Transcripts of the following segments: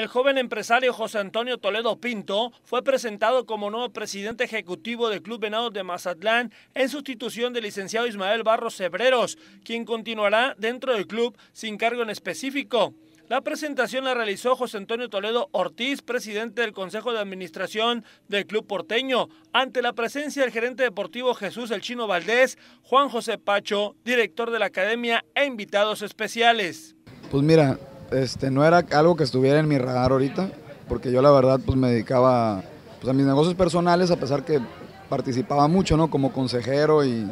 El joven empresario José Antonio Toledo Pinto fue presentado como nuevo presidente ejecutivo del Club Venados de Mazatlán en sustitución del licenciado Ismael Barros Cebreros, quien continuará dentro del club sin cargo en específico. La presentación la realizó José Antonio Toledo Ortiz, presidente del Consejo de Administración del Club Porteño, ante la presencia del gerente deportivo Jesús El Chino Valdés, Juan José Pacho, director de la academia e invitados especiales. Pues mira, este, no era algo que estuviera en mi radar ahorita, porque yo la verdad pues me dedicaba pues, a mis negocios personales, a pesar que participaba mucho, ¿no? Como consejero y,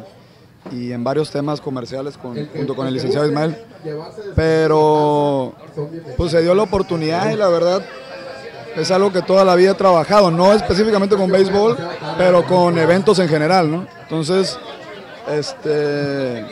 en varios temas comerciales junto con el licenciado Ismael. Pero pues se dio la oportunidad y la verdad es algo que toda la vida he trabajado, no específicamente con béisbol, pero con eventos en general, ¿no? Entonces, este,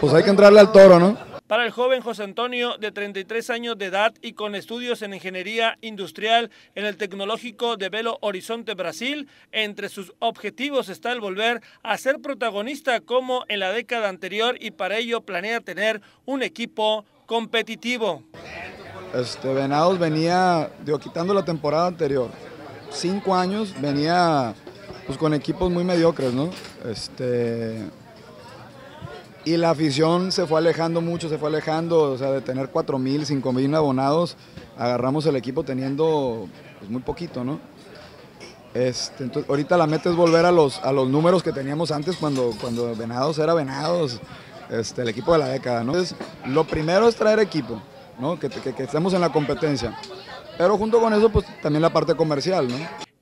pues hay que entrarle al toro, ¿no? para el joven José Antonio de 33 años de edad y con estudios en ingeniería industrial en el tecnológico de Velo Horizonte, Brasil. Entre sus objetivos está el volver a ser protagonista como en la década anterior y para ello planea tener un equipo competitivo. Este Venados venía, digo, quitando la temporada anterior, cinco años venía pues con equipos muy mediocres, ¿no? Este, y la afición se fue alejando mucho, se fue alejando, o sea, de tener 4.000, 5.000 abonados, agarramos el equipo teniendo pues, muy poquito, ¿no? Este, ahorita la meta es volver a los, a los números que teníamos antes cuando, cuando Venados era Venados, este, el equipo de la década, ¿no? Entonces, lo primero es traer equipo, ¿no? Que, que estemos en la competencia. Pero junto con eso, pues también la parte comercial, ¿no?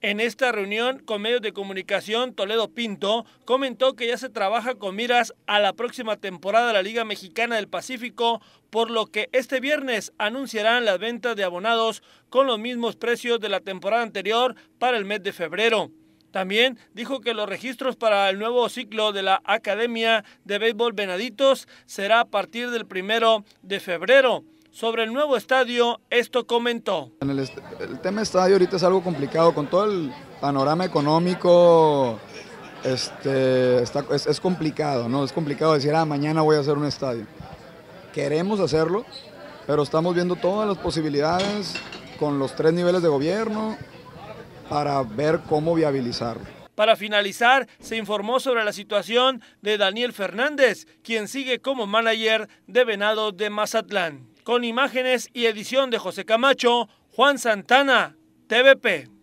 En esta reunión con medios de comunicación, Toledo Pinto comentó que ya se trabaja con miras a la próxima temporada de la Liga Mexicana del Pacífico, por lo que este viernes anunciarán las ventas de abonados con los mismos precios de la temporada anterior para el mes de febrero. También dijo que los registros para el nuevo ciclo de la Academia de Béisbol Venaditos será a partir del primero de febrero sobre el nuevo estadio, esto comentó. En el, tema estadio ahorita es algo complicado con todo el panorama económico. Este, es, complicado, ¿no? Es complicado decir, ah, mañana voy a hacer un estadio. Queremos hacerlo, pero estamos viendo todas las posibilidades con los tres niveles de gobierno para ver cómo viabilizarlo. Para finalizar, se informó sobre la situación de Daniel Fernández, quien sigue como manager de Venado de Mazatlán. Con imágenes y edición de José Camacho, Juan Santana, TVP.